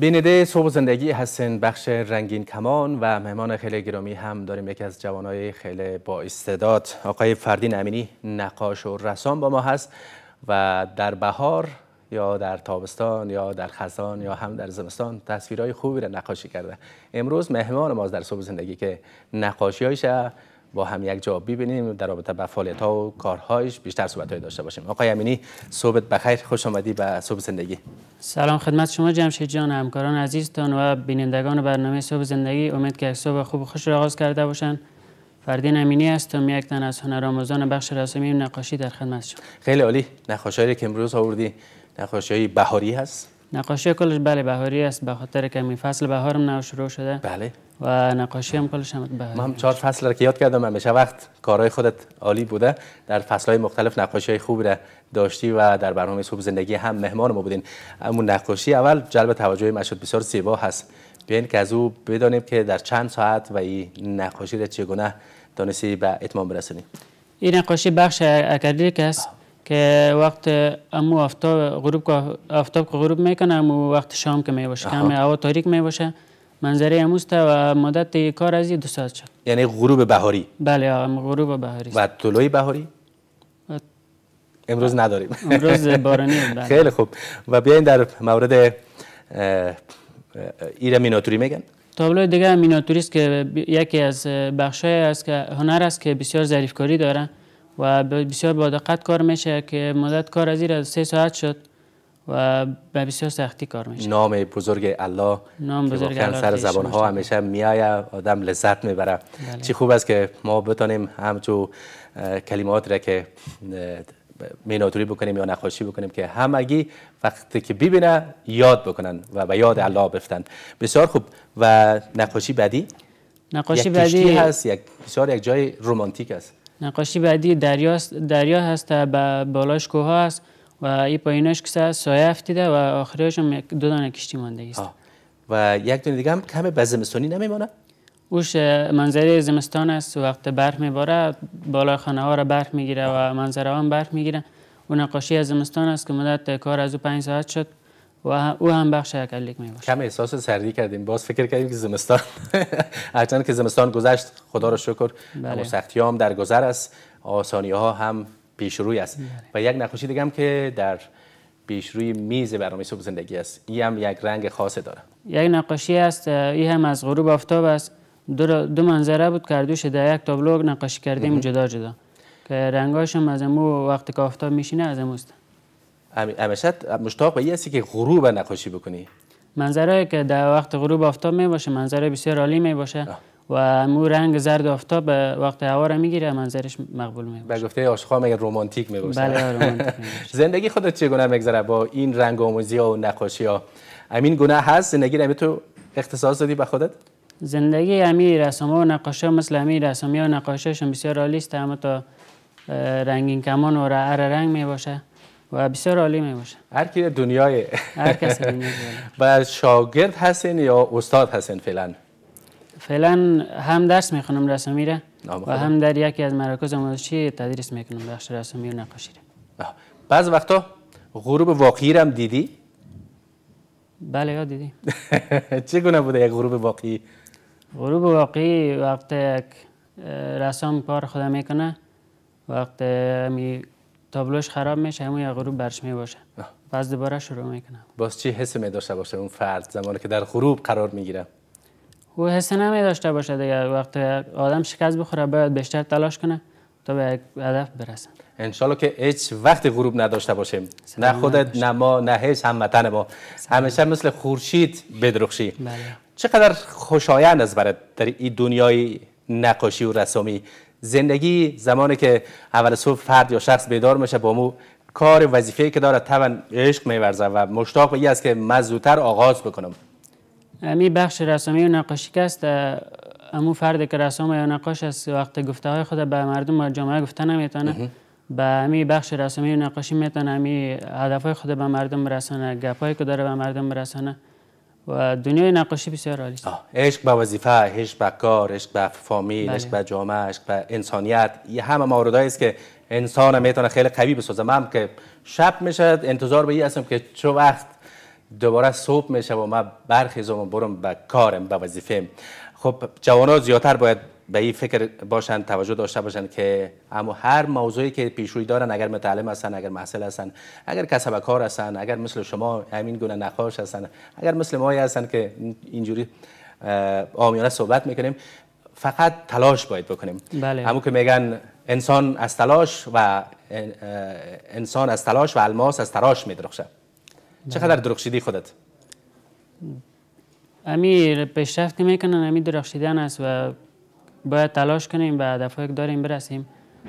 بینده صبح زندگی هستن بخش رنگین کمان و مهمان خیلی گرامی هم داریم یکی از جوانهای خیلی با استعداد آقای فردین امینی نقاش و رسام با ما هست و در بهار یا در تابستان یا در خزان یا هم در زمستان تصویرهای خوبی را نقاشی کرده امروز مهمان ما در صبح زندگی که نقاشی هایش با هم یک جا ببینیم در رابطه با فعالیت ها و کارهایش بیشتر صحبت های داشته باشیم آقای امینی صحبت بخیر خوش آمدی به صبح زندگی سلام خدمت شما جمشید جان همکاران عزیزتان و بینندگان برنامه صبح زندگی امید که یک صبح خوب و خوش را آغاز کرده باشند فردین امینی است تا یک تن از هنرآموزان بخش رسمی نقاشی در خدمت شما خیلی عالی نقاشی که امروز آوردی نقاشی بهاری هست نقاشی کلش بله بهاری است به خاطر که می فصل بهارم نو شروع شده بله و نقاشی هم کلش هم بهاری من چهار فصل را که یاد کردم همیشه وقت کارهای خودت عالی بوده در فصلهای مختلف نقاشی های خوب را داشتی و در برنامه صبح زندگی هم مهمان ما بودین اما نقاشی اول جلب توجه ما شد بسیار زیبا هست بیاین که از او بدانیم که در چند ساعت و این نقاشی را چگونه دانستی به اتمام برسونی این نقاشی بخش اکادیک است که وقت امو آفتاب غروب که آفتاب که غروب میکنه امو وقت شام که میباشه خب. که همه هوا تاریک میباشه منظره اموست و مدت کار از دو ساعت شد یعنی غروب بهاری بله غروب بهاری و طلوع بهاری امروز نداریم امروز بارانی بله. خیلی خوب و بیاین در مورد ایر میناتوری میگن تابلو دیگه میناتوری است که یکی از بخشای است که هنر است که بسیار ظریفکاری داره و بسیار با دقت کار میشه که مدت کار از از سه ساعت شد و به بسیار سختی کار میشه نام بزرگ الله نام بزرگ الله سر زبان ها همیشه میایه آدم لذت میبره بله. چی خوب است که ما بتانیم همچو کلمات را که میناتوری بکنیم یا نقاشی بکنیم که همگی وقتی که ببینه یاد بکنن و به یاد الله بفتن بسیار خوب و نقاشی بعدی نقاشی یک بعدی هست یک بسیار یک جای رمانتیک است نقاشی بعدی دریا دریا هست و بالاش کوه است و این پایینش کسه سایه افتیده و آخریش هم دو دانه کشتی مانده است و یک دونه دیگه هم کم به زمستانی نمیمانه اوش منظره زمستان است وقت برف میباره بالا خانه ها را برف میگیره و منظره هم برف میگیره اون نقاشی زمستان است که مدت کار از او پنج ساعت شد و او هم بخش یک می باشه کم احساس سردی کردیم باز فکر کردیم که زمستان هرچند که زمستان گذشت خدا رو شکر بله. اما سختی هم در گذر است آسانی ها هم پیش روی است بله. و یک نقاشی دیگه هم که در پیش روی میز برنامه صبح زندگی است این هم یک رنگ خاص داره یک نقاشی است این هم از غروب آفتاب است دو, دو منظره بود کردوش در یک تابلو نقاشی کردیم جدا جدا که رنگاش هم از امو وقتی که آفتاب میشینه از است همیشه مشتاق به است که غروب نقاشی بکنی منظره که در وقت غروب آفتاب می باشه منظره بسیار عالی می باشه و مو رنگ زرد آفتاب وقت هوا را میگیره منظرش مقبول می باشه. به گفته عاشقا میگه رمانتیک می باشه. بله رمانتیک زندگی خودت چگونه میگذره با این رنگ آموزی ها و نقاشی ها امین گناه هست زندگی را تو اختصاص دادی به خودت زندگی امی رس و ها مثل امی رسامی و بسیار عالی است اما تا رنگین کمان و رنگ می باشه و بسیار عالی می باشه هر کی دنیای هر کس دنیای و شاگرد هستین یا استاد هستین فعلا فعلا هم درس میخونم رسامی را و خب. هم در یکی از مراکز آموزشی تدریس میکنم بخش رسامی و نقاشی را بعض وقتا غروب واقعی را هم دیدی بله یاد دیدی گونه بوده یک غروب واقعی غروب واقعی وقتی یک رسام کار خودم میکنه وقتی می تابلوش خراب میشه همون یا غروب برش میباشه باز دوباره شروع میکنم باز چی حس میداشته باشه اون فرد زمانی که در غروب قرار میگیره او حس نمیداشته باشه دیگه وقتی آدم شکست بخوره باید بیشتر تلاش کنه تا به هدف برسه انشالله که هیچ وقت غروب نداشته باشیم نه خودت نه ما نه هیچ هموطن ما همیشه مثل خورشید بدرخشی بله. چقدر خوشایند است برات در این دنیای نقاشی و رسامی زندگی زمانی که اول صبح فرد یا شخص بیدار میشه با مو کار وظیفه که داره طبعا عشق میورزه و مشتاق به است که من آغاز بکنم امی بخش رسامی و نقاشی که است امو فرد که رسام یا نقاش است وقت گفته های خود به مردم و جامعه گفته نمیتونه به امی بخش رسامی و نقاشی میتونه امی هدف خود به مردم رسانه گپ که داره به مردم رسانه و دنیای نقاشی بسیار عالی عشق به وظیفه عشق به کار عشق به فامیل بله. عشق به جامعه عشق به انسانیت این همه موردایی است که انسان میتونه خیلی قوی بسازه من که شب میشد انتظار به این هستم که چه وقت دوباره صبح میشه و من برخیزم و برم به کارم به وظیفه خب جوانا زیادتر باید به این فکر باشن توجه داشته باشند که اما هر موضوعی که پیش روی دارن اگر متعلم هستن اگر محصل هستن اگر کسب کار هستن اگر مثل شما همین گونه نقاش هستن اگر مثل ما هستن که اینجوری آمیانه صحبت میکنیم فقط تلاش باید بکنیم بله. همون که میگن انسان از تلاش و انسان از تلاش و الماس از تراش میدرخشه بله. چقدر درخشیدی خودت امی پیشرفت میکنن امیر درخشیدن است و باید تلاش کنیم به هدفهایی که داریم برسیم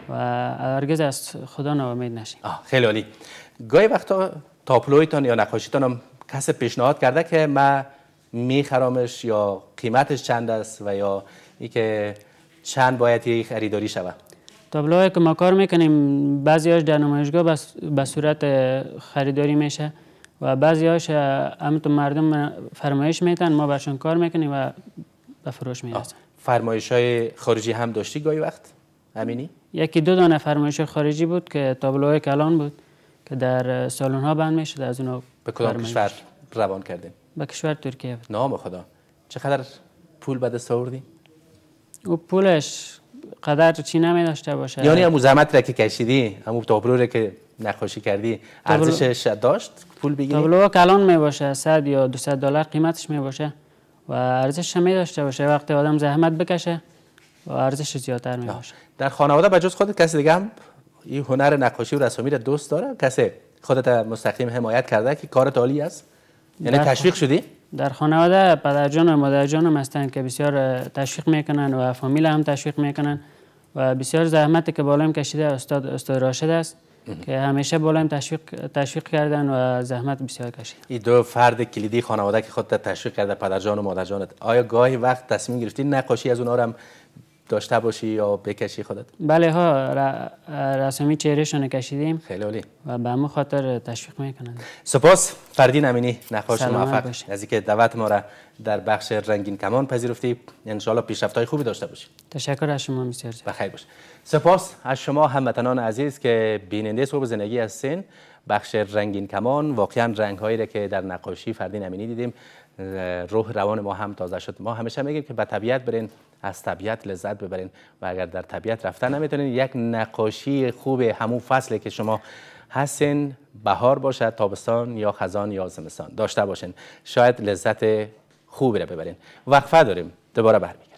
و هرگز از خدا ناامید نشیم خیلی عالی گاهی وقتا تاپلویتان یا نقاشیتان هم کس پیشنهاد کرده که من میخرامش یا قیمتش چند است و یا که چند باید یک خریداری شود تابلوهایی که ما کار میکنیم هاش در نمایشگاه به صورت خریداری میشه و بعضی هاش مردم فرمایش میتن ما برشون کار میکنیم و به فروش میرسن فرمایش های خارجی هم داشتی گاهی وقت امینی؟ یکی دو دانه فرمایش خارجی بود که تابلوهای کلان بود که در سالن ها بند میشد از اونا به کدام کشور روان کردیم؟ به کشور ترکیه بود نام خدا چقدر پول بده سوردی؟ او پولش قدر چی نمی داشته باشه یعنی همو زحمت را که کشیدی همو تابلو را که نخواشی کردی ارزشش داشت پول بگیری تابلو کلان می باشه 100 یا 200 دلار قیمتش می باشه و ارزش می داشته باشه وقتی آدم زحمت بکشه و ارزش زیادتر می باشه در خانواده بجز خودت کسی دیگه هم این هنر نقاشی و رسامی رو دوست داره کسی خودت مستقیم حمایت کرده که کارت عالی است یعنی تشویق شدی در خانواده پدر جان و مادر هم هستند که بسیار تشویق میکنن و فامیل هم تشویق میکنن و بسیار زحمتی که بالایم کشیده استاد استاد راشد است که همیشه بالایم تشویق تشویق کردن و زحمت بسیار کشید این دو فرد کلیدی خانواده که خودت تشویق کرده پدرجان و مادرجانت آیا گاهی وقت تصمیم گرفتی نقاشی از اونها هم داشته باشی یا بکشی خودت بله ها رسمی شونه کشیدیم خیلی عالی و به همون خاطر تشویق میکنند سپاس فردین امینی نقاش موفق از اینکه دعوت ما را در بخش رنگین کمان پذیرفتی انشالله پیشرفت های خوبی داشته باشی تشکر از شما بسیار بخیر باش سپاس از شما هموطنان عزیز که بیننده صبح زندگی هستین بخش رنگین کمان واقعا رنگ هایی که در نقاشی فردین امینی دیدیم روح روان ما هم تازه شد ما همیشه میگیم که به طبیعت برین از طبیعت لذت ببرین و اگر در طبیعت رفتن نمیتونین یک نقاشی خوب همون فصلی که شما هستین بهار باشد تابستان یا خزان یا زمستان داشته باشین شاید لذت خوبی رو ببرین وقفه داریم دوباره برمی